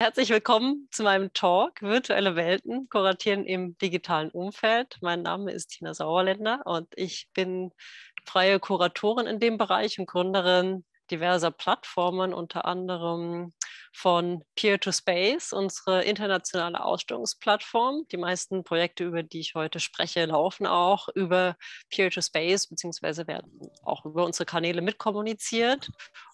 Herzlich willkommen zu meinem Talk Virtuelle Welten kuratieren im digitalen Umfeld. Mein Name ist Tina Sauerländer und ich bin freie Kuratorin in dem Bereich und Gründerin diverser Plattformen, unter anderem von Peer to Space, unsere internationale Ausstellungsplattform. Die meisten Projekte, über die ich heute spreche, laufen auch über Peer to Space, beziehungsweise werden auch über unsere Kanäle mitkommuniziert.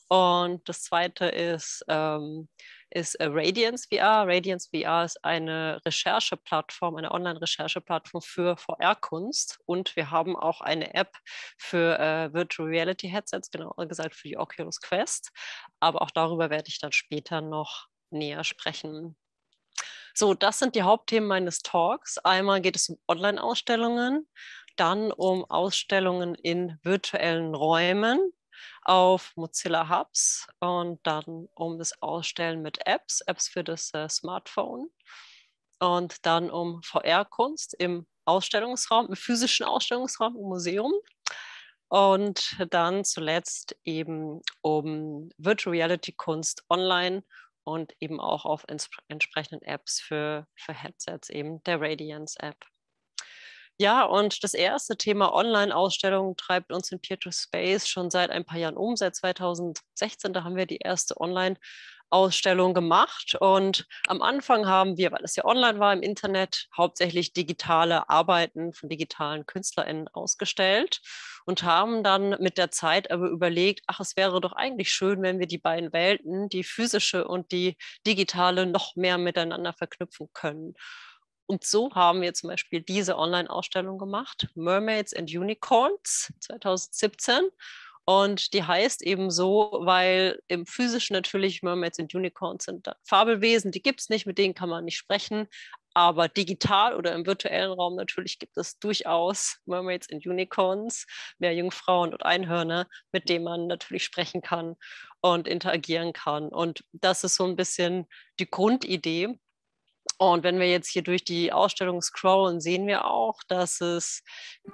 Und das zweite ist ähm, ist äh, Radiance VR. Radiance VR ist eine Rechercheplattform, eine Online-Rechercheplattform für VR-Kunst und wir haben auch eine App für äh, Virtual Reality Headsets, genauer gesagt für die Oculus Quest. Aber auch darüber werde ich dann später noch näher sprechen. So, das sind die Hauptthemen meines Talks. Einmal geht es um Online-Ausstellungen, dann um Ausstellungen in virtuellen Räumen, auf Mozilla Hubs und dann um das Ausstellen mit Apps, Apps für das äh, Smartphone und dann um VR-Kunst im Ausstellungsraum, im physischen Ausstellungsraum im Museum. Und dann zuletzt eben um Virtual Reality Kunst online und eben auch auf entsprechenden Apps für, für Headsets, eben der Radiance App. Ja, und das erste Thema Online-Ausstellung treibt uns in Peer-to-Space schon seit ein paar Jahren um. Seit 2016, da haben wir die erste Online-Ausstellung gemacht. Und am Anfang haben wir, weil es ja online war im Internet, hauptsächlich digitale Arbeiten von digitalen KünstlerInnen ausgestellt und haben dann mit der Zeit aber überlegt, ach, es wäre doch eigentlich schön, wenn wir die beiden Welten, die physische und die digitale, noch mehr miteinander verknüpfen können. Und so haben wir zum Beispiel diese Online-Ausstellung gemacht, Mermaids and Unicorns 2017. Und die heißt eben so, weil im physischen natürlich Mermaids and Unicorns sind Fabelwesen, die gibt es nicht, mit denen kann man nicht sprechen. Aber digital oder im virtuellen Raum natürlich gibt es durchaus Mermaids and Unicorns, mehr Jungfrauen und Einhörner, mit denen man natürlich sprechen kann und interagieren kann. Und das ist so ein bisschen die Grundidee, und wenn wir jetzt hier durch die Ausstellung scrollen, sehen wir auch, dass es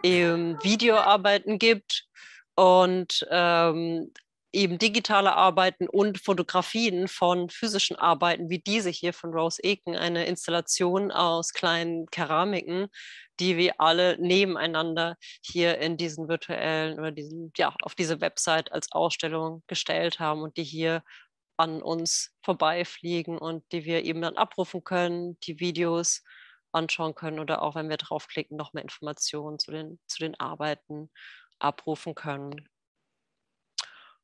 eben ähm, Videoarbeiten gibt und ähm, eben digitale Arbeiten und Fotografien von physischen Arbeiten, wie diese hier von Rose Eken, eine Installation aus kleinen Keramiken, die wir alle nebeneinander hier in diesen virtuellen oder diesen, ja, auf diese Website als Ausstellung gestellt haben und die hier an uns vorbeifliegen und die wir eben dann abrufen können, die Videos anschauen können oder auch, wenn wir draufklicken, noch mehr Informationen zu den, zu den Arbeiten abrufen können.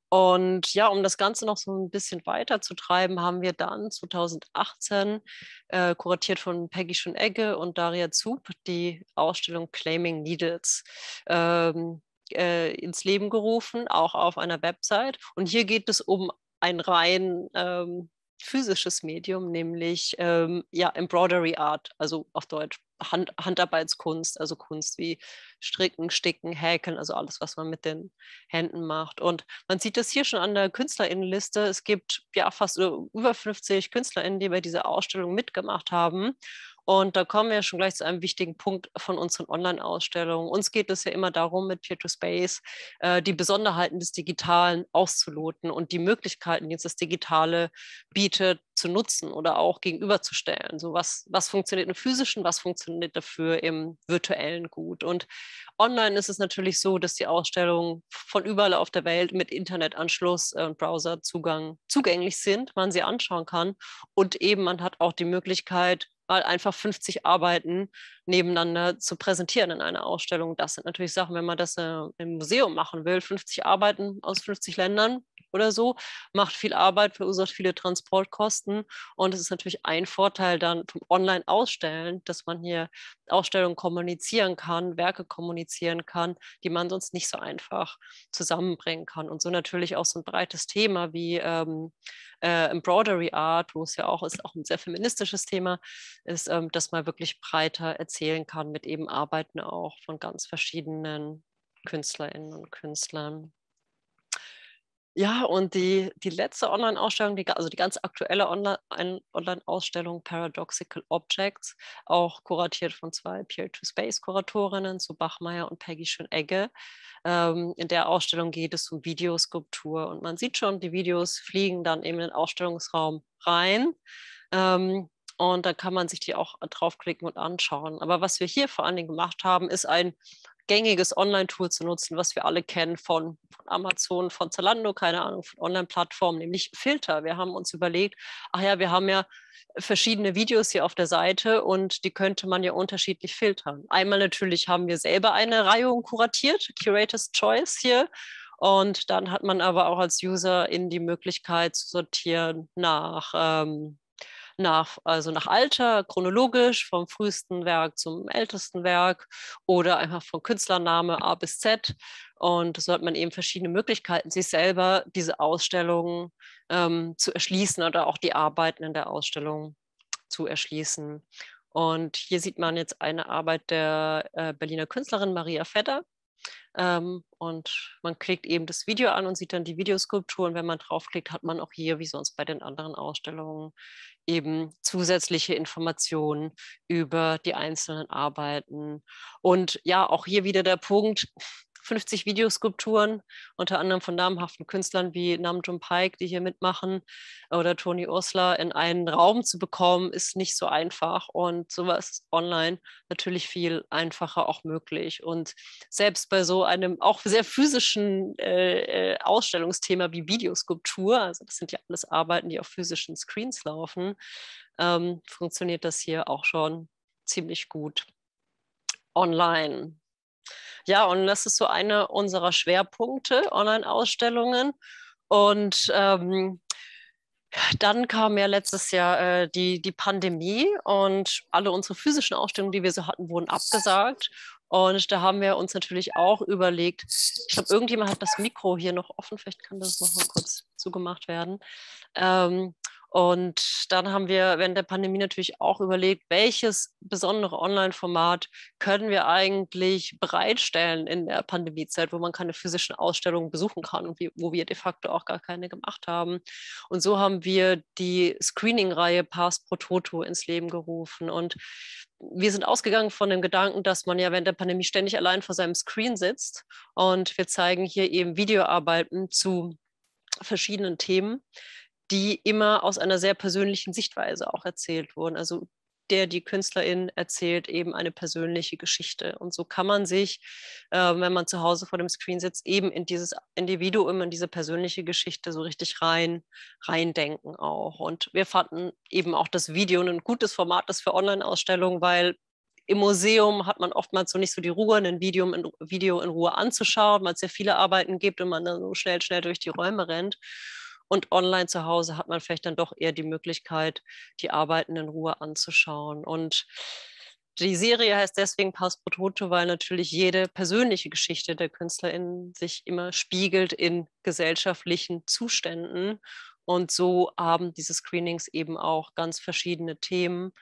Und ja, um das Ganze noch so ein bisschen weiter zu treiben, haben wir dann 2018, äh, kuratiert von Peggy Schönegge und Daria Zub, die Ausstellung Claiming Needles ähm, äh, ins Leben gerufen, auch auf einer Website. Und hier geht es um ein rein ähm, physisches Medium, nämlich ähm, ja, Embroidery Art, also auf Deutsch Hand, Handarbeitskunst, also Kunst wie Stricken, Sticken, Häkeln, also alles, was man mit den Händen macht. Und man sieht das hier schon an der Künstlerinnenliste. Es gibt ja fast über 50 Künstlerinnen, die bei dieser Ausstellung mitgemacht haben. Und da kommen wir schon gleich zu einem wichtigen Punkt von unseren Online-Ausstellungen. Uns geht es ja immer darum, mit Peer-to-Space äh, die Besonderheiten des Digitalen auszuloten und die Möglichkeiten, die uns das Digitale bietet, zu nutzen oder auch gegenüberzustellen. So was, was funktioniert im physischen, was funktioniert dafür im virtuellen gut. Und online ist es natürlich so, dass die Ausstellungen von überall auf der Welt mit Internetanschluss und Browserzugang zugänglich sind, man sie anschauen kann. Und eben man hat auch die Möglichkeit, einfach 50 Arbeiten nebeneinander zu präsentieren in einer Ausstellung. Das sind natürlich Sachen, wenn man das äh, im Museum machen will, 50 Arbeiten aus 50 Ländern oder so, macht viel Arbeit, verursacht viele Transportkosten und es ist natürlich ein Vorteil dann vom Online-Ausstellen, dass man hier Ausstellungen kommunizieren kann, Werke kommunizieren kann, die man sonst nicht so einfach zusammenbringen kann und so natürlich auch so ein breites Thema wie ähm, äh, Embroidery Art, wo es ja auch ist, auch ein sehr feministisches Thema ist, ähm, dass man wirklich breiter erzählen kann mit eben Arbeiten auch von ganz verschiedenen KünstlerInnen und Künstlern. Ja, und die, die letzte Online-Ausstellung, also die ganz aktuelle Online-Ausstellung Paradoxical Objects, auch kuratiert von zwei Peer-to-Space-Kuratorinnen, zu Bachmeier und Peggy Schönegge. Ähm, in der Ausstellung geht es um Videoskulptur und man sieht schon, die Videos fliegen dann eben in den Ausstellungsraum rein. Ähm, und dann kann man sich die auch draufklicken und anschauen. Aber was wir hier vor allen Dingen gemacht haben, ist ein gängiges Online-Tool zu nutzen, was wir alle kennen von, von Amazon, von Zalando, keine Ahnung, von Online-Plattformen, nämlich Filter. Wir haben uns überlegt, ach ja, wir haben ja verschiedene Videos hier auf der Seite und die könnte man ja unterschiedlich filtern. Einmal natürlich haben wir selber eine Reihung kuratiert, Curator's Choice hier. Und dann hat man aber auch als User in die Möglichkeit zu sortieren nach ähm, nach, also nach Alter, chronologisch vom frühesten Werk zum ältesten Werk oder einfach von Künstlername A bis Z. Und so hat man eben verschiedene Möglichkeiten, sich selber diese Ausstellung ähm, zu erschließen oder auch die Arbeiten in der Ausstellung zu erschließen. Und hier sieht man jetzt eine Arbeit der äh, Berliner Künstlerin Maria Fedder. Ähm, und man klickt eben das Video an und sieht dann die Videoskulptur. Und wenn man draufklickt, hat man auch hier, wie sonst bei den anderen Ausstellungen, eben zusätzliche Informationen über die einzelnen Arbeiten. Und ja, auch hier wieder der Punkt, 50 Videoskulpturen, unter anderem von namhaften Künstlern wie Namjoon Paik, die hier mitmachen, oder Toni Ursler, in einen Raum zu bekommen, ist nicht so einfach. Und sowas ist online natürlich viel einfacher auch möglich. Und selbst bei so einem auch sehr physischen äh, äh Ausstellungsthema wie Videoskulptur, also das sind ja alles Arbeiten, die auf physischen Screens laufen, ähm, funktioniert das hier auch schon ziemlich gut online. Ja, und das ist so einer unserer Schwerpunkte, Online-Ausstellungen. Und ähm, dann kam ja letztes Jahr äh, die, die Pandemie und alle unsere physischen Ausstellungen, die wir so hatten, wurden abgesagt. Und da haben wir uns natürlich auch überlegt, ich glaube, irgendjemand hat das Mikro hier noch offen, vielleicht kann das nochmal kurz zugemacht werden. Ähm, und dann haben wir während der Pandemie natürlich auch überlegt, welches besondere Online-Format können wir eigentlich bereitstellen in der Pandemiezeit, wo man keine physischen Ausstellungen besuchen kann und wo wir de facto auch gar keine gemacht haben. Und so haben wir die Screening-Reihe Pass pro Toto ins Leben gerufen. Und wir sind ausgegangen von dem Gedanken, dass man ja während der Pandemie ständig allein vor seinem Screen sitzt. Und wir zeigen hier eben Videoarbeiten zu verschiedenen Themen, die immer aus einer sehr persönlichen Sichtweise auch erzählt wurden. Also der die Künstlerin erzählt eben eine persönliche Geschichte. Und so kann man sich, äh, wenn man zu Hause vor dem Screen sitzt, eben in dieses Individuum, in diese persönliche Geschichte so richtig rein, reindenken auch. Und wir fanden eben auch das Video ein gutes Format ist für Online-Ausstellungen, weil im Museum hat man oftmals so nicht so die Ruhe, ein Video in, Video in Ruhe anzuschauen, weil es sehr viele Arbeiten gibt und man dann so schnell, schnell durch die Räume rennt. Und online zu Hause hat man vielleicht dann doch eher die Möglichkeit, die Arbeiten in Ruhe anzuschauen. Und die Serie heißt deswegen Pass pro Toto, weil natürlich jede persönliche Geschichte der KünstlerInnen sich immer spiegelt in gesellschaftlichen Zuständen. Und so haben diese Screenings eben auch ganz verschiedene Themen.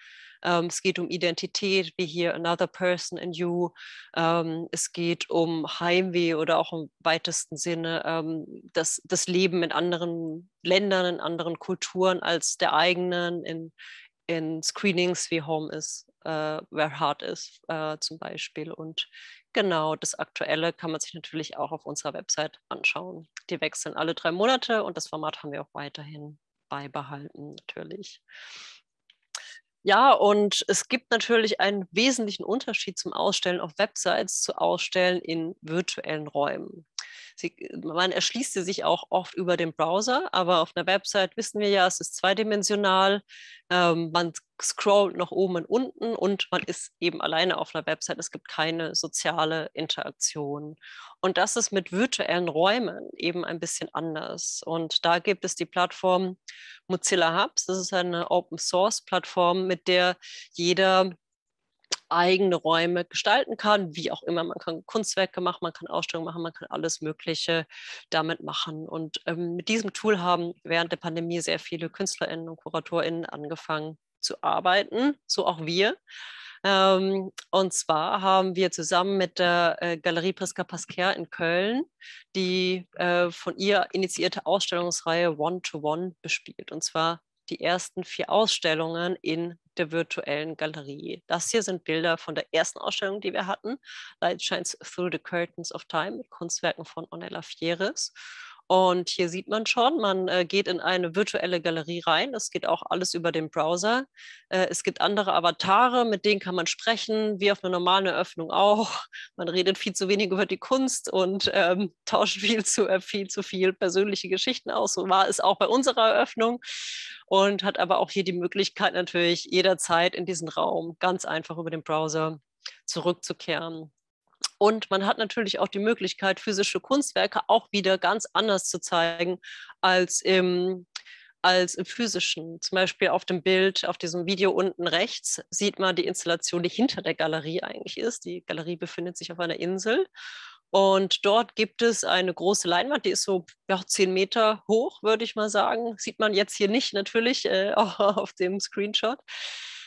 Ähm, es geht um Identität, wie hier Another Person in You. Ähm, es geht um Heimweh oder auch im weitesten Sinne ähm, das, das Leben in anderen Ländern, in anderen Kulturen als der eigenen, in, in Screenings wie Home is äh, Where Heart is äh, zum Beispiel. Und genau das Aktuelle kann man sich natürlich auch auf unserer Website anschauen. Die wechseln alle drei Monate und das Format haben wir auch weiterhin beibehalten natürlich. Ja, und es gibt natürlich einen wesentlichen Unterschied zum Ausstellen auf Websites zu Ausstellen in virtuellen Räumen. Sie, man erschließt sie sich auch oft über den Browser, aber auf einer Website wissen wir ja, es ist zweidimensional. Ähm, man scrollt nach oben und unten und man ist eben alleine auf einer Website. Es gibt keine soziale Interaktion. Und das ist mit virtuellen Räumen eben ein bisschen anders. Und da gibt es die Plattform Mozilla Hubs. Das ist eine Open-Source-Plattform, mit der jeder eigene Räume gestalten kann, wie auch immer. Man kann Kunstwerke machen, man kann Ausstellungen machen, man kann alles Mögliche damit machen. Und ähm, mit diesem Tool haben während der Pandemie sehr viele KünstlerInnen und KuratorInnen angefangen, zu arbeiten, so auch wir. Ähm, und zwar haben wir zusammen mit der äh, Galerie Priska Pasquer in Köln die äh, von ihr initiierte Ausstellungsreihe One-to-One -One bespielt. Und zwar die ersten vier Ausstellungen in der virtuellen Galerie. Das hier sind Bilder von der ersten Ausstellung, die wir hatten, Light Shines Through the Curtains of Time mit Kunstwerken von Onella Fieres. Und hier sieht man schon, man äh, geht in eine virtuelle Galerie rein. Das geht auch alles über den Browser. Äh, es gibt andere Avatare, mit denen kann man sprechen, wie auf einer normalen Eröffnung auch. Man redet viel zu wenig über die Kunst und ähm, tauscht viel zu, äh, viel zu viel persönliche Geschichten aus. So war es auch bei unserer Eröffnung und hat aber auch hier die Möglichkeit natürlich jederzeit in diesen Raum ganz einfach über den Browser zurückzukehren. Und man hat natürlich auch die Möglichkeit, physische Kunstwerke auch wieder ganz anders zu zeigen als im, als im physischen. Zum Beispiel auf dem Bild, auf diesem Video unten rechts, sieht man die Installation, die hinter der Galerie eigentlich ist. Die Galerie befindet sich auf einer Insel. Und dort gibt es eine große Leinwand, die ist so ja, zehn Meter hoch, würde ich mal sagen. Sieht man jetzt hier nicht natürlich äh, auf dem Screenshot.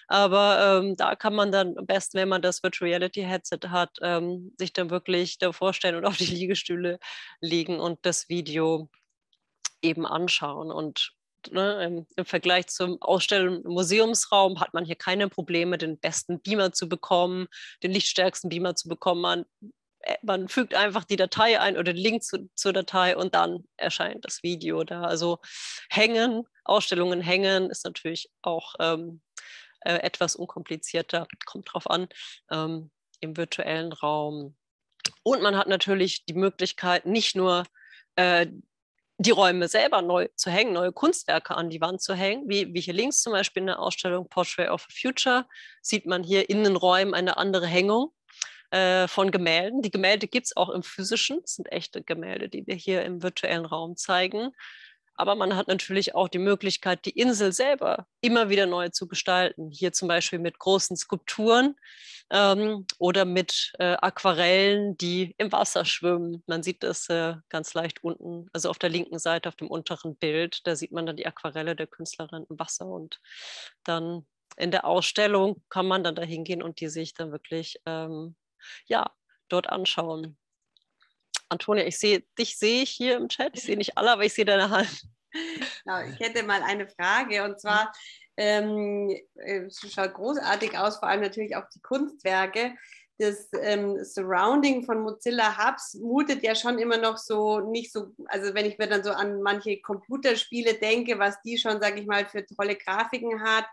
Aber ähm, da kann man dann am besten, wenn man das Virtual Reality Headset hat, ähm, sich dann wirklich da vorstellen und auf die Liegestühle legen und das Video eben anschauen. Und ne, im, im, Vergleich zum Ausstellen im Museumsraum hat man hier keine Probleme, den besten Beamer zu bekommen, den lichtstärksten Beamer zu bekommen. Man, äh, man fügt einfach die Datei ein oder den Link zu, zur Datei und dann erscheint das Video da. Also hängen, Ausstellungen hängen ist natürlich auch ähm, äh, etwas unkomplizierter, kommt drauf an, ähm, im virtuellen Raum. Und man hat natürlich die Möglichkeit, nicht nur äh, die Räume selber neu zu hängen, neue Kunstwerke an die Wand zu hängen, wie, wie hier links zum Beispiel in der Ausstellung Portrait of the Future, sieht man hier in den Räumen eine andere Hängung äh, von Gemälden. Die Gemälde gibt es auch im physischen, das sind echte Gemälde, die wir hier im virtuellen Raum zeigen. Aber man hat natürlich auch die Möglichkeit, die Insel selber immer wieder neu zu gestalten. Hier zum Beispiel mit großen Skulpturen ähm, oder mit äh, Aquarellen, die im Wasser schwimmen. Man sieht das äh, ganz leicht unten, also auf der linken Seite, auf dem unteren Bild. Da sieht man dann die Aquarelle der Künstlerin im Wasser und dann in der Ausstellung kann man dann da hingehen und die sich dann wirklich ähm, ja, dort anschauen. Antonia, ich sehe, dich sehe ich hier im Chat. Ich sehe nicht alle, aber ich sehe deine Hand. Genau, ich hätte mal eine Frage und zwar, ähm, äh, es schaut großartig aus, vor allem natürlich auch die Kunstwerke. Das ähm, Surrounding von Mozilla Hubs mutet ja schon immer noch so nicht so, also wenn ich mir dann so an manche Computerspiele denke, was die schon, sage ich mal, für tolle Grafiken hat.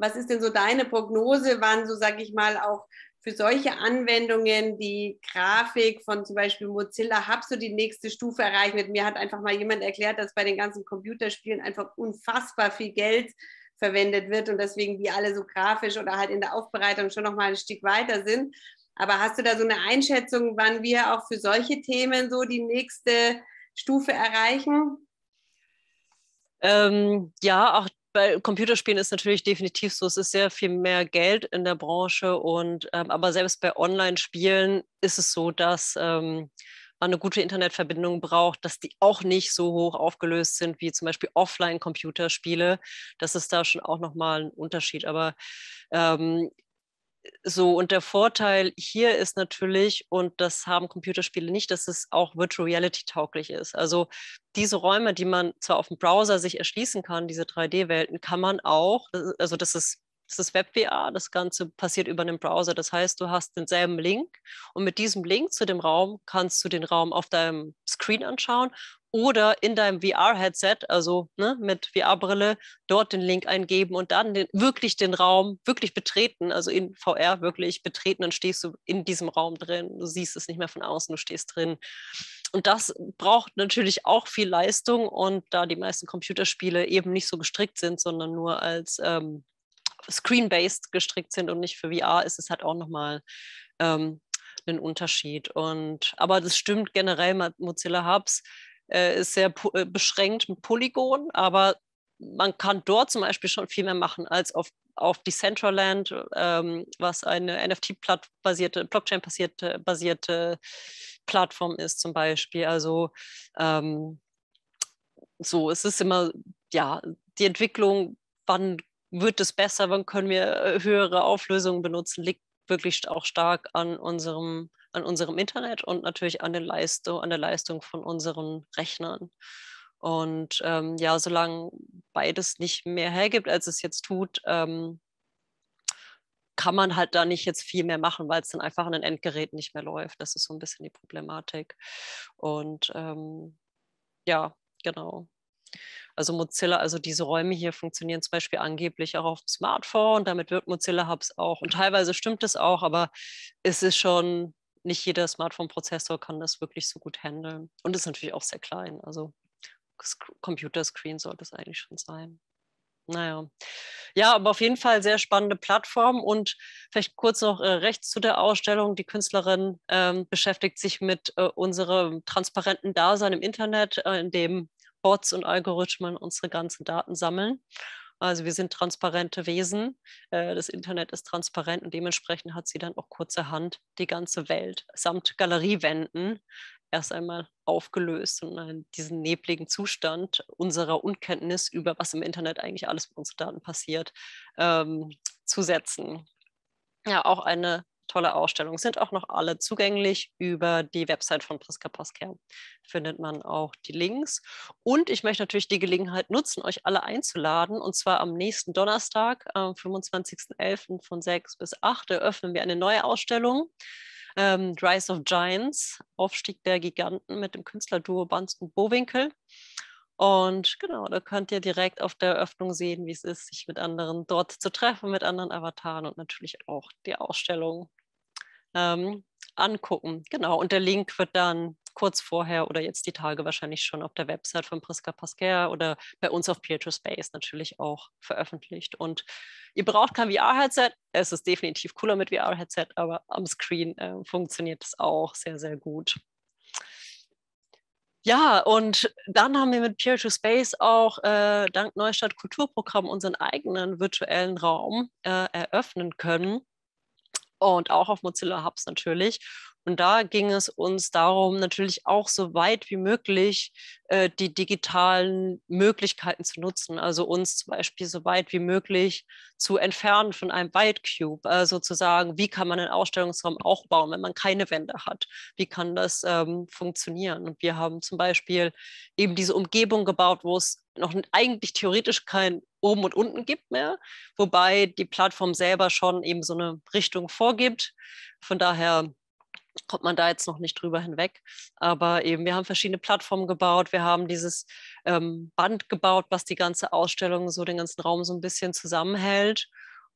Was ist denn so deine Prognose, wann so, sage ich mal, auch für solche Anwendungen die Grafik von zum Beispiel Mozilla Hub so die nächste Stufe erreicht? Mir hat einfach mal jemand erklärt, dass bei den ganzen Computerspielen einfach unfassbar viel Geld verwendet wird und deswegen die alle so grafisch oder halt in der Aufbereitung schon nochmal ein Stück weiter sind. Aber hast du da so eine Einschätzung, wann wir auch für solche Themen so die nächste Stufe erreichen? Ähm, ja, auch bei Computerspielen ist natürlich definitiv so, es ist sehr viel mehr Geld in der Branche und ähm, aber selbst bei Online-Spielen ist es so, dass ähm, man eine gute Internetverbindung braucht, dass die auch nicht so hoch aufgelöst sind wie zum Beispiel Offline-Computerspiele. Das ist da schon auch nochmal ein Unterschied. Aber ähm, so, und der Vorteil hier ist natürlich, und das haben Computerspiele nicht, dass es auch Virtual Reality tauglich ist. Also diese Räume, die man zwar auf dem Browser sich erschließen kann, diese 3D-Welten, kann man auch, äh, also das ist das ist Web-VR, das Ganze passiert über einen Browser. Das heißt, du hast denselben Link und mit diesem Link zu dem Raum kannst du den Raum auf deinem Screen anschauen oder in deinem VR-Headset, also ne, mit VR-Brille, dort den Link eingeben und dann den, wirklich den Raum wirklich betreten, also in VR wirklich betreten, dann stehst du in diesem Raum drin, du siehst es nicht mehr von außen, du stehst drin. Und das braucht natürlich auch viel Leistung und da die meisten Computerspiele eben nicht so gestrickt sind, sondern nur als ähm, Screen-based gestrickt sind und nicht für VR, ist es halt auch nochmal ähm, einen Unterschied. Und, aber das stimmt generell, Mozilla Hubs äh, ist sehr äh, beschränkt mit Polygon, aber man kann dort zum Beispiel schon viel mehr machen als auf, auf Decentraland, ähm, was eine NFT-basierte, Blockchain-basierte basierte Plattform ist zum Beispiel. Also ähm, so, es ist immer, ja, die Entwicklung, wann wird es besser, wann können wir äh, höhere Auflösungen benutzen, liegt wirklich auch stark an unserem an unserem Internet und natürlich an, Leistung, an der Leistung von unseren Rechnern. Und ähm, ja, solange beides nicht mehr hergibt, als es jetzt tut, ähm, kann man halt da nicht jetzt viel mehr machen, weil es dann einfach an den Endgeräten nicht mehr läuft. Das ist so ein bisschen die Problematik. Und ähm, ja, genau. Also Mozilla, also diese Räume hier funktionieren zum Beispiel angeblich auch auf dem Smartphone. Damit wird Mozilla Hubs auch. Und teilweise stimmt es auch, aber es ist schon nicht jeder Smartphone-Prozessor kann das wirklich so gut handeln. Und ist natürlich auch sehr klein. Also Computerscreen sollte es eigentlich schon sein. Naja, ja, aber auf jeden Fall sehr spannende Plattform und vielleicht kurz noch äh, rechts zu der Ausstellung. Die Künstlerin ähm, beschäftigt sich mit äh, unserem transparenten Dasein im Internet, äh, in dem Bots und Algorithmen unsere ganzen Daten sammeln also wir sind transparente Wesen. Äh, das Internet ist transparent und dementsprechend hat sie dann auch kurzerhand die ganze Welt samt Galeriewänden erst einmal aufgelöst und diesen nebligen Zustand unserer Unkenntnis über, was im Internet eigentlich alles mit unseren Daten passiert, ähm, zu setzen. Ja, auch eine tolle Ausstellung. Sind auch noch alle zugänglich über die Website von Priska Pascal. Findet man auch die Links. Und ich möchte natürlich die Gelegenheit nutzen, euch alle einzuladen. Und zwar am nächsten Donnerstag, am 25.11. von 6 bis 8 eröffnen wir eine neue Ausstellung. Ähm, Rise of Giants, Aufstieg der Giganten mit dem Künstlerduo Banz und Bowinkel. Und genau, da könnt ihr direkt auf der Eröffnung sehen, wie es ist, sich mit anderen dort zu treffen, mit anderen Avataren und natürlich auch die Ausstellung ähm, angucken. Genau, und der Link wird dann kurz vorher oder jetzt die Tage wahrscheinlich schon auf der Website von Priska Pasquer oder bei uns auf Peer to Space natürlich auch veröffentlicht. Und ihr braucht kein VR-Headset. Es ist definitiv cooler mit VR-Headset, aber am Screen äh, funktioniert es auch sehr, sehr gut. Ja, und dann haben wir mit Peer to Space auch äh, dank Neustadt Kulturprogramm unseren eigenen virtuellen Raum äh, eröffnen können und auch auf Mozilla Hubs natürlich. Und da ging es uns darum, natürlich auch so weit wie möglich äh, die digitalen Möglichkeiten zu nutzen. Also uns zum Beispiel so weit wie möglich zu entfernen von einem White Cube. Also äh, zu sagen, wie kann man einen Ausstellungsraum auch bauen, wenn man keine Wände hat? Wie kann das ähm, funktionieren? Und wir haben zum Beispiel eben diese Umgebung gebaut, wo es noch eigentlich theoretisch kein oben und unten gibt mehr, wobei die Plattform selber schon eben so eine Richtung vorgibt. Von daher kommt man da jetzt noch nicht drüber hinweg. Aber eben, wir haben verschiedene Plattformen gebaut, wir haben dieses ähm, Band gebaut, was die ganze Ausstellung so den ganzen Raum so ein bisschen zusammenhält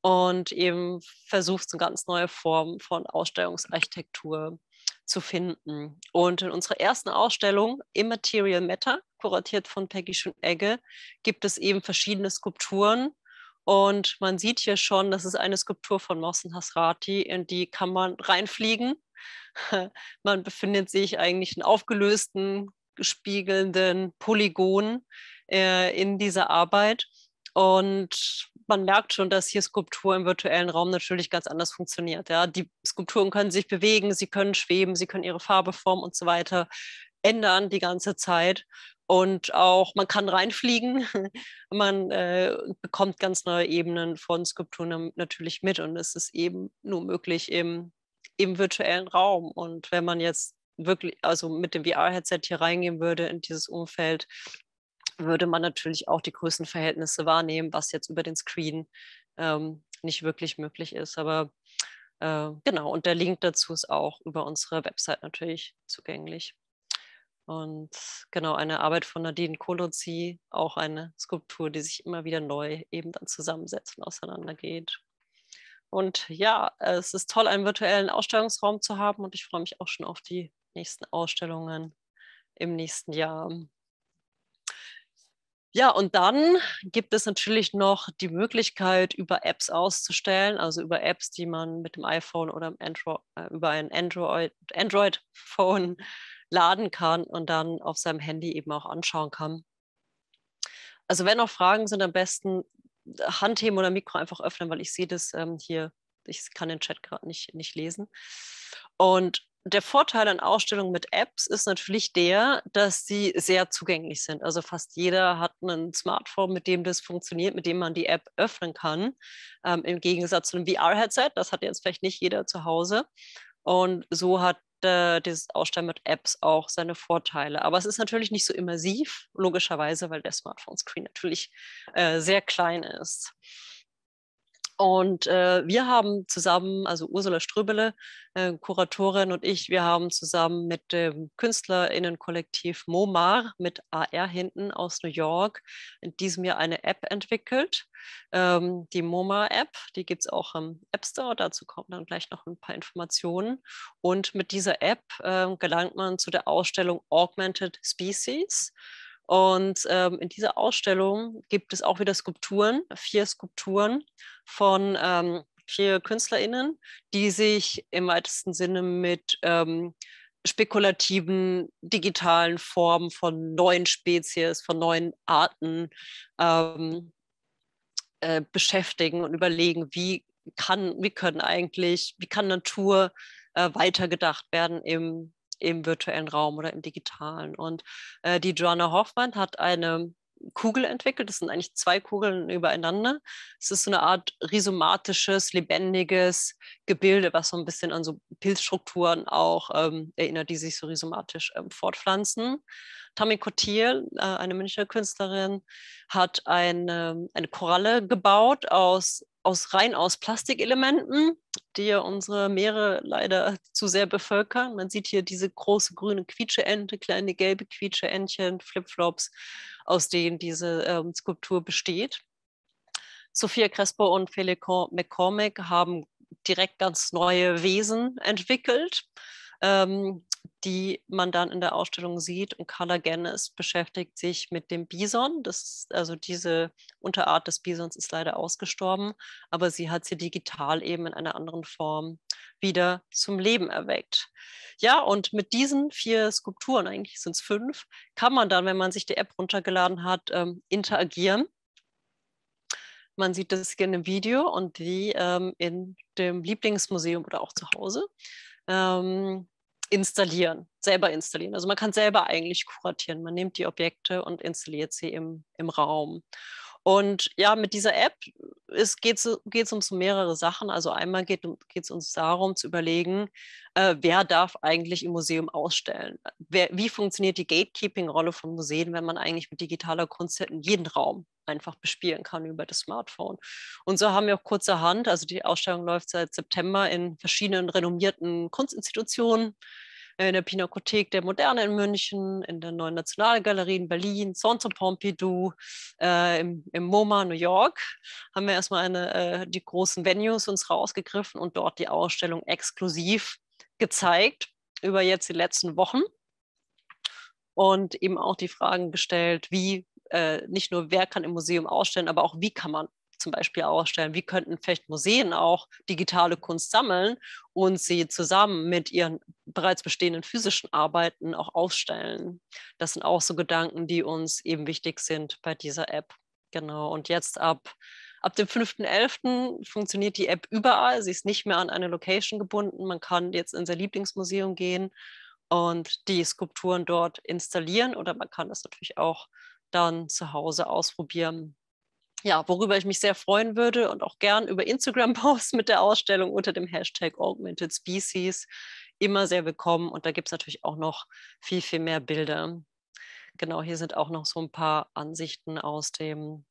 und eben versucht, so eine ganz neue Form von Ausstellungsarchitektur zu finden. Und in unserer ersten Ausstellung, Immaterial Matter, kuratiert von Peggy Schön-Egge, gibt es eben verschiedene Skulpturen. Und man sieht hier schon, das ist eine Skulptur von Mossen Hasrati, in die kann man reinfliegen Man befindet sich eigentlich in aufgelösten, spiegelnden Polygonen äh, in dieser Arbeit. Und man merkt schon, dass hier Skulptur im virtuellen Raum natürlich ganz anders funktioniert. Ja? Die Skulpturen können sich bewegen, sie können schweben, sie können ihre Farbe, Form und so weiter ändern die ganze Zeit. Und auch man kann reinfliegen, man äh, bekommt ganz neue Ebenen von Skulpturen natürlich mit. Und es ist eben nur möglich im im virtuellen Raum. Und wenn man jetzt wirklich, also mit dem VR-Headset hier reingehen würde in dieses Umfeld, würde man natürlich auch die Größenverhältnisse wahrnehmen, was jetzt über den Screen ähm, nicht wirklich möglich ist. Aber äh, genau, und der Link dazu ist auch über unsere Website natürlich zugänglich. Und genau, eine Arbeit von Nadine Kolozzi, auch eine Skulptur, die sich immer wieder neu eben dann zusammensetzt und auseinandergeht. Und ja, es ist toll, einen virtuellen Ausstellungsraum zu haben und ich freue mich auch schon auf die nächsten Ausstellungen im nächsten Jahr. Ja, und dann gibt es natürlich noch die Möglichkeit, über Apps auszustellen, also über Apps, die man mit dem iPhone oder Android, äh, über ein Android-Phone Android laden kann und dann auf seinem Handy eben auch anschauen kann. Also wenn noch Fragen sind, am besten Hand heben oder Mikro einfach öffnen, weil ich sehe das ähm, hier, ich kann den Chat gerade nicht, nicht lesen. Und der Vorteil an Ausstellungen mit Apps ist natürlich der, dass sie sehr zugänglich sind. Also fast jeder hat ein Smartphone, mit dem das funktioniert, mit dem man die App öffnen kann. Ähm, Im Gegensatz zu einem VR-Headset, das hat jetzt vielleicht nicht jeder zu Hause. Und so hat äh, dieses Ausstellen mit Apps auch seine Vorteile. Aber es ist natürlich nicht so immersiv, logischerweise, weil der Smartphone-Screen natürlich äh, sehr klein ist. Und äh, wir haben zusammen, also Ursula Ströbele, äh, Kuratorin und ich, wir haben zusammen mit dem KünstlerInnenkollektiv MoMAR mit AR hinten aus New York in diesem Jahr eine App entwickelt. Ähm, die MoMAR-App, die gibt es auch im App Store, dazu kommen dann gleich noch ein paar Informationen. Und mit dieser App äh, gelangt man zu der Ausstellung Augmented Species. Und ähm, in dieser Ausstellung gibt es auch wieder Skulpturen, vier Skulpturen von ähm, vier KünstlerInnen, die sich im weitesten Sinne mit ähm, spekulativen digitalen Formen von neuen Spezies, von neuen Arten ähm, äh, beschäftigen und überlegen, wie kann, wie können eigentlich, wie kann Natur äh, weitergedacht werden im im virtuellen Raum oder im digitalen. Und äh, die Joanna Hoffmann hat eine Kugel entwickelt. Das sind eigentlich zwei Kugeln übereinander. Es ist so eine Art rhizomatisches, lebendiges Gebilde, was so ein bisschen an so Pilzstrukturen auch ähm, erinnert, die sich so rhizomatisch ähm, fortpflanzen. Tammy Cotil, äh, eine Münchner Künstlerin, hat eine, eine Koralle gebaut aus aus rein aus Plastikelementen, die ja unsere Meere leider zu sehr bevölkern. Man sieht hier diese große grüne Quietscheente, kleine gelbe Quietscheentchen, Flipflops, aus denen diese ähm, Skulptur besteht. Sophia Crespo und Felix McCormick haben direkt ganz neue Wesen entwickelt. Ähm, die man dann in der Ausstellung sieht. Und Carla Gennes beschäftigt sich mit dem Bison. Das, also diese Unterart des Bisons ist leider ausgestorben, aber sie hat sie digital eben in einer anderen Form wieder zum Leben erweckt. Ja, und mit diesen vier Skulpturen, eigentlich sind es fünf, kann man dann, wenn man sich die App runtergeladen hat, ähm, interagieren. Man sieht das hier in dem Video und wie ähm, in dem Lieblingsmuseum oder auch zu Hause. Ähm, installieren, selber installieren. Also man kann selber eigentlich kuratieren. Man nimmt die Objekte und installiert sie im, im Raum. Und ja, mit dieser App geht es um so mehrere Sachen. Also einmal geht es uns darum zu überlegen, äh, wer darf eigentlich im Museum ausstellen? Wer, wie funktioniert die Gatekeeping-Rolle von Museen, wenn man eigentlich mit digitaler Kunst in jeden Raum einfach bespielen kann über das Smartphone. Und so haben wir auch kurzerhand, also die Ausstellung läuft seit September in verschiedenen renommierten Kunstinstitutionen, äh, in der Pinakothek der Moderne in München, in der Neuen Nationalgalerie in Berlin, Centre Pompidou, äh, im, im, MoMA New York, haben wir erstmal eine, äh, die großen Venues uns rausgegriffen und dort die Ausstellung exklusiv gezeigt über jetzt die letzten Wochen und eben auch die Fragen gestellt, wie äh, nicht nur, wer kann im Museum ausstellen, aber auch, wie kann man zum Beispiel ausstellen? Wie könnten vielleicht Museen auch digitale Kunst sammeln und sie zusammen mit ihren bereits bestehenden physischen Arbeiten auch ausstellen? Das sind auch so Gedanken, die uns eben wichtig sind bei dieser App. Genau. Und jetzt ab, ab dem 5.11. funktioniert die App überall. Sie ist nicht mehr an eine Location gebunden. Man kann jetzt in sein Lieblingsmuseum gehen und die Skulpturen dort installieren oder man kann das natürlich auch dann zu Hause ausprobieren. Ja, worüber ich mich sehr freuen würde und auch gern über Instagram-Posts mit der Ausstellung unter dem Hashtag Augmented Species immer sehr willkommen. Und da gibt es natürlich auch noch viel, viel mehr Bilder. Genau, hier sind auch noch so ein paar Ansichten aus dem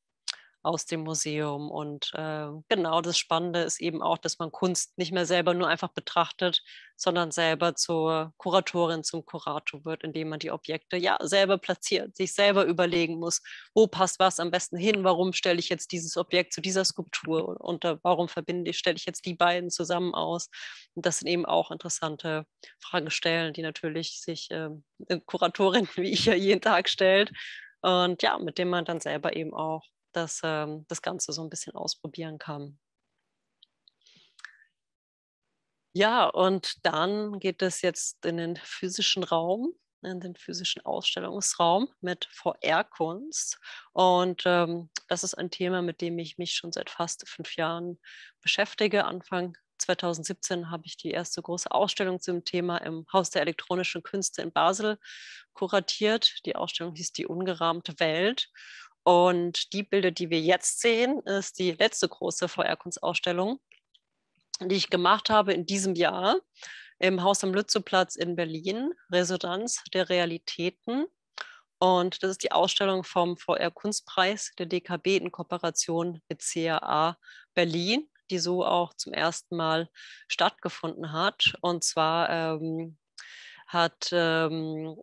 aus dem Museum. Und äh, genau das Spannende ist eben auch, dass man Kunst nicht mehr selber nur einfach betrachtet, sondern selber zur Kuratorin, zum Kurator wird, indem man die Objekte ja selber platziert, sich selber überlegen muss, wo passt was am besten hin, warum stelle ich jetzt dieses Objekt zu dieser Skulptur und, und äh, warum verbinde ich, stelle ich jetzt die beiden zusammen aus. Und das sind eben auch interessante Fragen stellen, die natürlich sich äh, eine Kuratorin, wie ich ja jeden Tag stellt. Und ja, mit dem man dann selber eben auch dass ähm, das Ganze so ein bisschen ausprobieren kann. Ja, und dann geht es jetzt in den physischen Raum, in den physischen Ausstellungsraum mit VR-Kunst. Und ähm, das ist ein Thema, mit dem ich mich schon seit fast fünf Jahren beschäftige. Anfang 2017 habe ich die erste große Ausstellung zum Thema im Haus der elektronischen Künste in Basel kuratiert. Die Ausstellung hieß Die ungerahmte Welt. Und die Bilder, die wir jetzt sehen, ist die letzte große VR-Kunstausstellung, die ich gemacht habe in diesem Jahr im Haus am Lützowplatz in Berlin, Resonanz der Realitäten. Und das ist die Ausstellung vom VR-Kunstpreis der DKB in Kooperation mit CAA Berlin, die so auch zum ersten Mal stattgefunden hat. Und zwar ähm, hat ähm,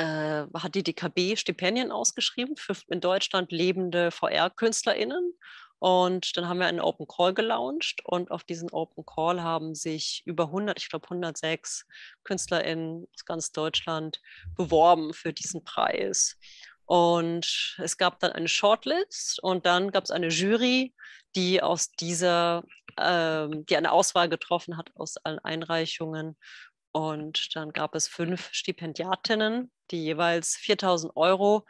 äh, hat die DKB Stipendien ausgeschrieben für in Deutschland lebende VR-KünstlerInnen. Und dann haben wir einen Open Call gelauncht und auf diesen Open Call haben sich über 100, ich glaube 106 KünstlerInnen aus ganz Deutschland beworben für diesen Preis. Und es gab dann eine Shortlist und dann gab es eine Jury, die aus dieser, ähm, die eine Auswahl getroffen hat aus allen Einreichungen und dann gab es fünf Stipendiatinnen, die jeweils 4000 Euro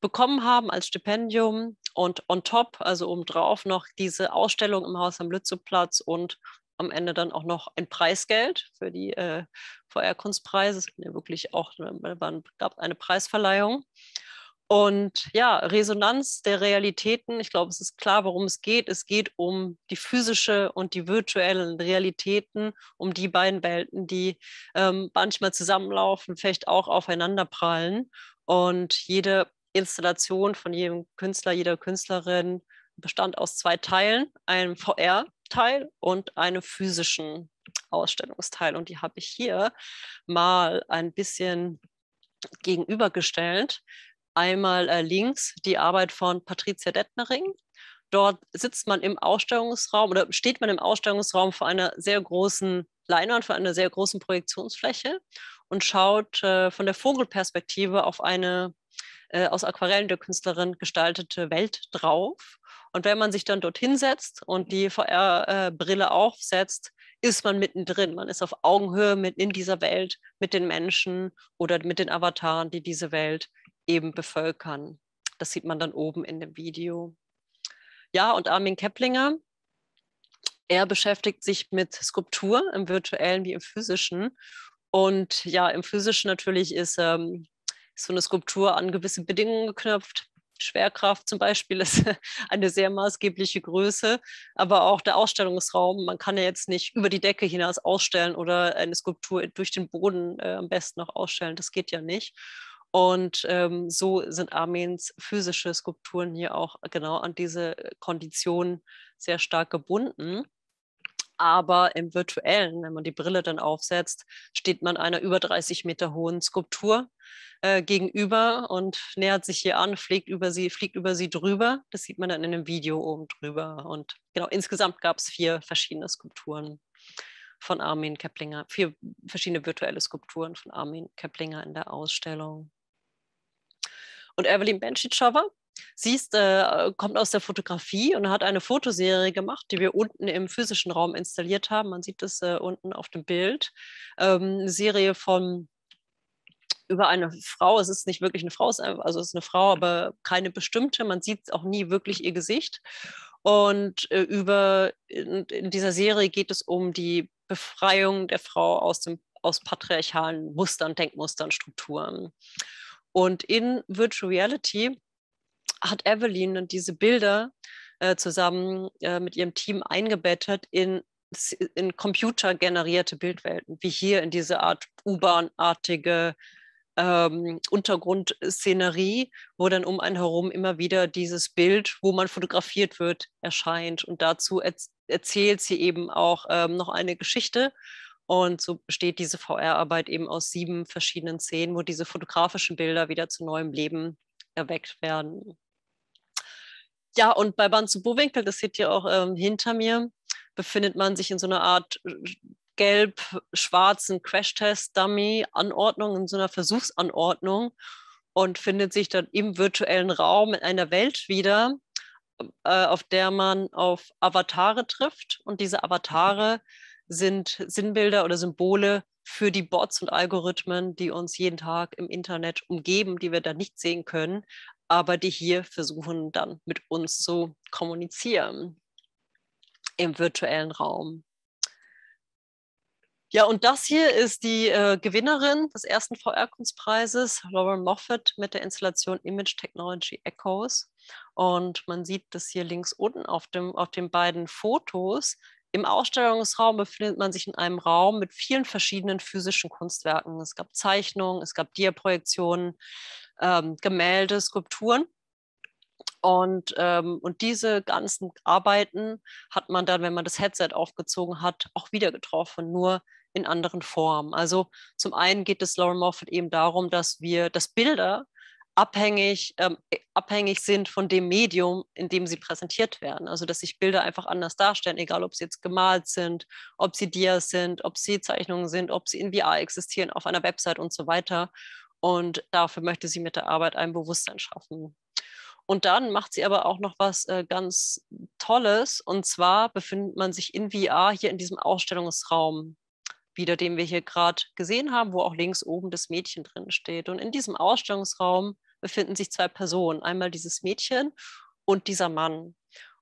bekommen haben als Stipendium und on top, also obendrauf, noch diese Ausstellung im Haus am Lützowplatz und am Ende dann auch noch ein Preisgeld für die äh, VR-Kunstpreise. Es ja wirklich auch, ne, gab eine Preisverleihung. Und ja, Resonanz der Realitäten, ich glaube, es ist klar, worum es geht. Es geht um die physische und die virtuellen Realitäten, um die beiden Welten, die ähm, manchmal zusammenlaufen, vielleicht auch aufeinanderprallen. Und jede Installation von jedem Künstler, jeder Künstlerin bestand aus zwei Teilen, einem VR-Teil und einem physischen Ausstellungsteil. Und die habe ich hier mal ein bisschen gegenübergestellt. Einmal äh, links die Arbeit von Patricia Detnering. Dort sitzt man im Ausstellungsraum oder steht man im Ausstellungsraum vor einer sehr großen Leinwand, vor einer sehr großen Projektionsfläche und schaut äh, von der Vogelperspektive auf eine äh, aus Aquarellen der Künstlerin gestaltete Welt drauf. Und wenn man sich dann dorthin setzt und die VR-Brille äh, aufsetzt, ist man mittendrin. Man ist auf Augenhöhe mit in dieser Welt, mit den Menschen oder mit den Avataren, die diese Welt eben bevölkern. Das sieht man dann oben in dem Video. Ja, und Armin Keplinger, er beschäftigt sich mit Skulptur im virtuellen wie im physischen. Und ja, im physischen natürlich ist ähm, so eine Skulptur an gewisse Bedingungen geknüpft. Schwerkraft zum Beispiel ist eine sehr maßgebliche Größe, aber auch der Ausstellungsraum. Man kann ja jetzt nicht über die Decke hinaus ausstellen oder eine Skulptur durch den Boden äh, am besten noch ausstellen. Das geht ja nicht. Und ähm, so sind Armens physische Skulpturen hier auch genau an diese äh, Kondition sehr stark gebunden. Aber im virtuellen, wenn man die Brille dann aufsetzt, steht man einer über 30 Meter hohen Skulptur äh, gegenüber und nähert sich hier an, fliegt über sie, fliegt über sie drüber. Das sieht man dann in einem Video oben drüber. Und genau, insgesamt gab es vier verschiedene Skulpturen von Armin Keplinger, vier verschiedene virtuelle Skulpturen von Armin Keplinger in der Ausstellung. Und Evelyn Benchitschowa. sie ist, äh, kommt aus der Fotografie und hat eine Fotoserie gemacht, die wir unten im physischen Raum installiert haben. Man sieht es äh, unten auf dem Bild. Ähm, eine Serie von über eine Frau. Es ist nicht wirklich eine Frau, also es ist eine Frau, aber keine bestimmte. Man sieht auch nie wirklich ihr Gesicht. Und äh, über in, in, dieser Serie geht es um die Befreiung der Frau aus dem aus patriarchalen Mustern, Denkmustern, Strukturen. Und in Virtual Reality hat Evelyn diese Bilder äh, zusammen äh, mit ihrem Team eingebettet in, in computergenerierte Bildwelten, wie hier in diese Art U-Bahn-artige ähm, Untergrundszenerie, wo dann um einen herum immer wieder dieses Bild, wo man fotografiert wird, erscheint. Und dazu erzählt sie eben auch ähm, noch eine Geschichte. Und so besteht diese VR-Arbeit eben aus sieben verschiedenen Szenen, wo diese fotografischen Bilder wieder zu neuem Leben erweckt werden. Ja, und bei Banzu Bowinkel, das seht ihr auch ähm, hinter mir, befindet man sich in so einer Art äh, gelb-schwarzen Crash-Test-Dummy-Anordnung, in so einer Versuchsanordnung und findet sich dann im virtuellen Raum in einer Welt wieder, äh, auf der man auf Avatare trifft. Und diese mhm. Avatare sind Sinnbilder oder Symbole für die Bots und Algorithmen, die uns jeden Tag im Internet umgeben, die wir da nicht sehen können, aber die hier versuchen dann mit uns zu kommunizieren im virtuellen Raum. Ja, und das hier ist die äh, Gewinnerin des ersten VR-Kunstpreises, Lauren Moffat, mit der Installation Image Technology Echoes. Und man sieht das hier links unten auf, dem, auf den beiden Fotos, im Ausstellungsraum befindet man sich in einem Raum mit vielen verschiedenen physischen Kunstwerken. Es gab Zeichnungen, es gab Diaprojektionen, ähm, Gemälde, Skulpturen. Und, ähm, und diese ganzen Arbeiten hat man dann, wenn man das Headset aufgezogen hat, auch wieder getroffen, nur in anderen Formen. Also zum einen geht es Lauren Moffat eben darum, dass wir, dass Bilder abhängig, ähm, äh, abhängig sind von dem Medium, in dem sie präsentiert werden. Also dass sich Bilder einfach anders darstellen, egal ob sie jetzt gemalt sind, ob sie Dias sind, ob sie Zeichnungen sind, ob sie in VR existieren, auf einer Website und so weiter. Und dafür möchte sie mit der Arbeit ein Bewusstsein schaffen. Und dann macht sie aber auch noch was äh, ganz Tolles. Und zwar befindet man sich in VR hier in diesem Ausstellungsraum wieder den wir hier gerade gesehen haben, wo auch links oben das Mädchen drin steht. Und in diesem Ausstellungsraum befinden sich zwei Personen, einmal dieses Mädchen und dieser Mann.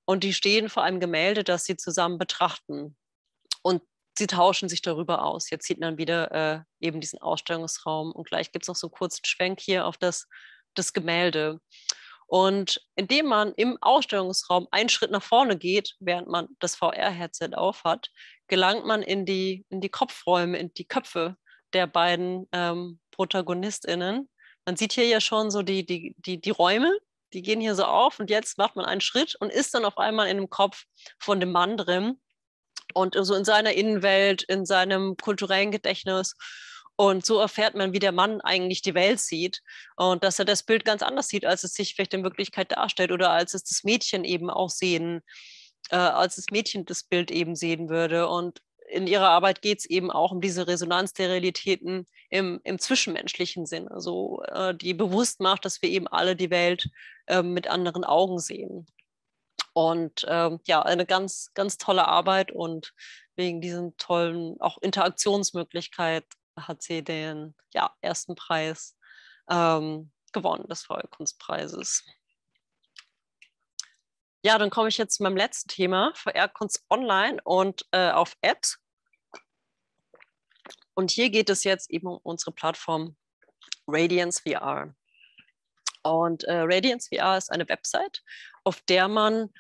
Und die stehen vor einem Gemälde, das sie zusammen betrachten. Und sie tauschen sich darüber aus. Jetzt sieht man wieder äh, eben diesen Ausstellungsraum. Und gleich gibt es noch so einen kurzen Schwenk hier auf das, das Gemälde. Und indem man im Ausstellungsraum einen Schritt nach vorne geht, während man das VR-Headset aufhat, gelangt man in die, in die Kopfräume, in die Köpfe der beiden ähm, ProtagonistInnen. Man sieht hier ja schon so die, die, die, die Räume, die gehen hier so auf und jetzt macht man einen Schritt und ist dann auf einmal in dem Kopf von dem Mann drin und so in seiner Innenwelt, in seinem kulturellen Gedächtnis und so erfährt man, wie der Mann eigentlich die Welt sieht und dass er das Bild ganz anders sieht, als es sich vielleicht in Wirklichkeit darstellt oder als es das Mädchen eben auch sehen, äh, als das Mädchen das Bild eben sehen würde. Und in ihrer Arbeit geht es eben auch um diese Resonanz der Realitäten im, im zwischenmenschlichen Sinn, also äh, die bewusst macht, dass wir eben alle die Welt äh, mit anderen Augen sehen. Und ähm, ja, eine ganz, ganz tolle Arbeit und wegen diesen tollen auch Interaktionsmöglichkeit hat sie den ja, ersten Preis ähm, gewonnen des VR-Kunstpreises. Ja, dann komme ich jetzt zu meinem letzten Thema, VR-Kunst online und äh, auf Ad. Und hier geht es jetzt eben um unsere Plattform Radiance VR. Und äh, Radiance VR ist eine Website, auf der man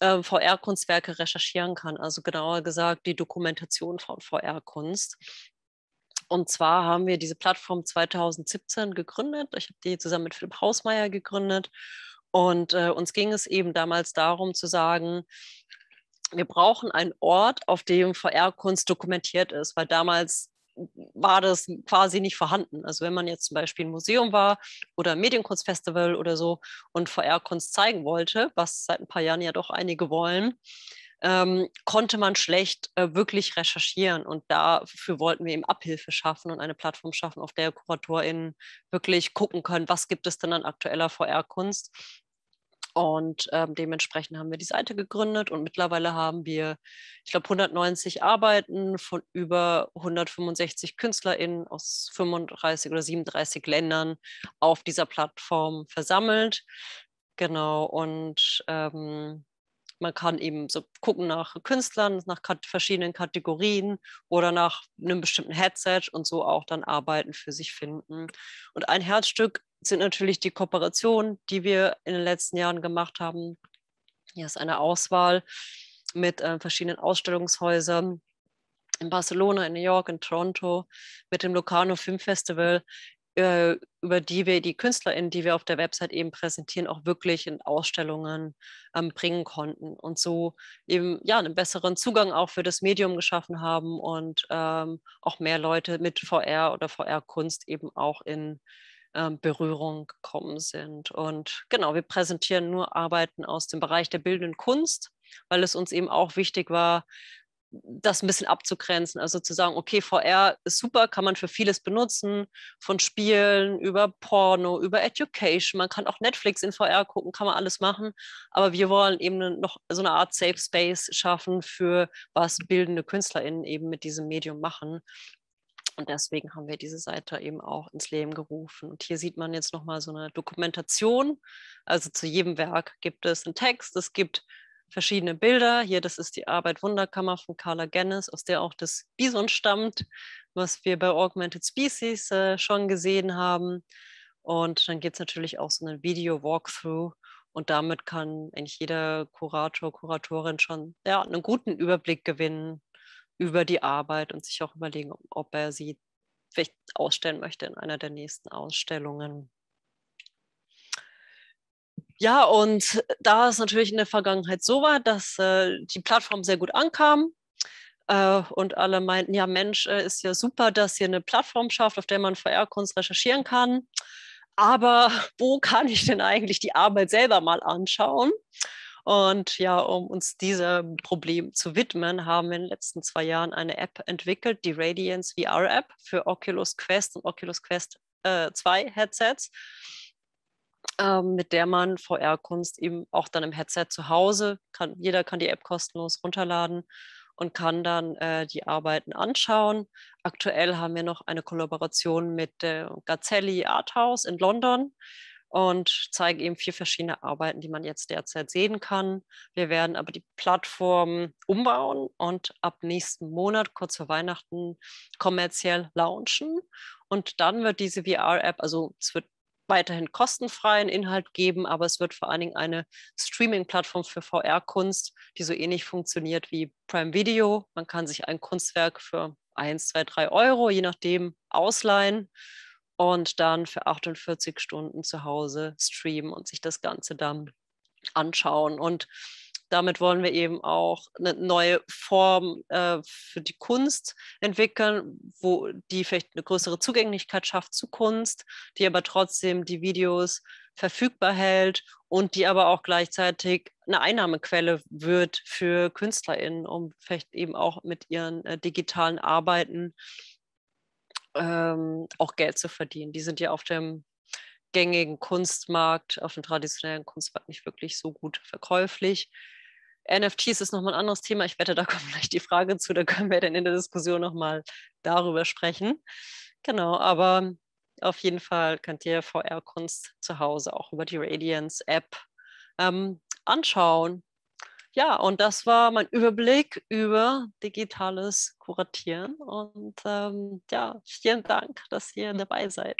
äh, VR-Kunstwerke recherchieren kann, also genauer gesagt die Dokumentation von VR-Kunst. Und zwar haben wir diese Plattform 2017 gegründet. Ich habe die zusammen mit Philipp Hausmeier gegründet. Und äh, uns ging es eben damals darum zu sagen, wir brauchen einen Ort, auf dem VR-Kunst dokumentiert ist, weil damals war das quasi nicht vorhanden. Also wenn man jetzt zum Beispiel ein Museum war oder ein Medienkunstfestival oder so und VR-Kunst zeigen wollte, was seit ein paar Jahren ja doch einige wollen, ähm, konnte man schlecht äh, wirklich recherchieren. Und dafür wollten wir eben Abhilfe schaffen und eine Plattform schaffen, auf der KuratorInnen wirklich gucken können, was gibt es denn an aktueller VR-Kunst. Und ähm, dementsprechend haben wir die Seite gegründet und mittlerweile haben wir, ich glaube, 190 Arbeiten von über 165 KünstlerInnen aus 35 oder 37 Ländern auf dieser Plattform versammelt. Genau, und ähm, man kann eben so gucken nach Künstlern, nach verschiedenen Kategorien oder nach einem bestimmten Headset und so auch dann Arbeiten für sich finden. Und ein Herzstück sind natürlich die Kooperationen, die wir in den letzten Jahren gemacht haben. Hier ist eine Auswahl mit äh, verschiedenen Ausstellungshäusern in Barcelona, in New York, in Toronto, mit dem Locarno Film Festival, äh, über die wir die KünstlerInnen, die wir auf der Website eben präsentieren, auch wirklich in Ausstellungen ähm, bringen konnten und so eben ja einen besseren Zugang auch für das Medium geschaffen haben und ähm, auch mehr Leute mit VR oder VR-Kunst eben auch in ähm, Berührung gekommen sind. Und genau, wir präsentieren nur Arbeiten aus dem Bereich der bildenden Kunst, weil es uns eben auch wichtig war, das ein bisschen abzugrenzen. Also zu sagen, okay, VR ist super, kann man für vieles benutzen, von Spielen über Porno, über Education. Man kann auch Netflix in VR gucken, kann man alles machen. Aber wir wollen eben noch so eine Art Safe Space schaffen für was bildende KünstlerInnen eben mit diesem Medium machen. Und deswegen haben wir diese Seite eben auch ins Leben gerufen. Und hier sieht man jetzt nochmal so eine Dokumentation. Also zu jedem Werk gibt es einen Text, es gibt verschiedene Bilder. Hier, das ist die Arbeit Wunderkammer von Carla Gennis, aus der auch das Bison stammt, was wir bei Augmented Species äh, schon gesehen haben. Und dann gibt es natürlich auch so einen Video-Walkthrough. Und damit kann eigentlich jeder Kurator, Kuratorin schon ja, einen guten Überblick gewinnen über die Arbeit und sich auch überlegen, ob er sie vielleicht ausstellen möchte in einer der nächsten Ausstellungen. Ja, und da es natürlich in der Vergangenheit so war, dass äh, die Plattform sehr gut ankam äh, und alle meinten, ja Mensch, äh, ist ja super, dass ihr eine Plattform schafft, auf der man VR-Kunst recherchieren kann. Aber wo kann ich denn eigentlich die Arbeit selber mal anschauen? Und ja, um uns diesem Problem zu widmen, haben wir in den letzten zwei Jahren eine App entwickelt, die Radiance VR App für Oculus Quest und Oculus Quest äh, 2 Headsets ähm, mit der man VR-Kunst eben auch dann im Headset zu Hause, kann, jeder kann die App kostenlos runterladen und kann dann äh, die Arbeiten anschauen. Aktuell haben wir noch eine Kollaboration mit äh, Gazzelli Arthouse in London und zeigen eben vier verschiedene Arbeiten, die man jetzt derzeit sehen kann. Wir werden aber die Plattform umbauen und ab nächsten Monat, kurz vor Weihnachten, kommerziell launchen. Und dann wird diese VR-App, also es wird weiterhin kostenfreien Inhalt geben, aber es wird vor allen Dingen eine Streaming-Plattform für VR-Kunst, die so ähnlich funktioniert wie Prime Video. Man kann sich ein Kunstwerk für 1, 2, 3 Euro, je nachdem, ausleihen und dann für 48 Stunden zu Hause streamen und sich das Ganze dann anschauen. Und damit wollen wir eben auch eine neue Form äh, für die Kunst entwickeln, wo die vielleicht eine größere Zugänglichkeit schafft zu Kunst, die aber trotzdem die Videos verfügbar hält und die aber auch gleichzeitig eine Einnahmequelle wird für KünstlerInnen, um vielleicht eben auch mit ihren äh, digitalen Arbeiten ähm, auch Geld zu verdienen. Die sind ja auf dem gängigen Kunstmarkt, auf dem traditionellen Kunstmarkt nicht wirklich so gut verkäuflich. NFTs ist nochmal ein anderes Thema. Ich wette, da kommt vielleicht die Frage zu. Da können wir dann in der Diskussion nochmal darüber sprechen. Genau, aber auf jeden Fall könnt ihr VR-Kunst zu Hause auch über die Radiance-App ähm, anschauen. Ja, und das war mein Überblick über digitales Kuratieren. Und ähm, ja, vielen Dank, dass ihr dabei seid.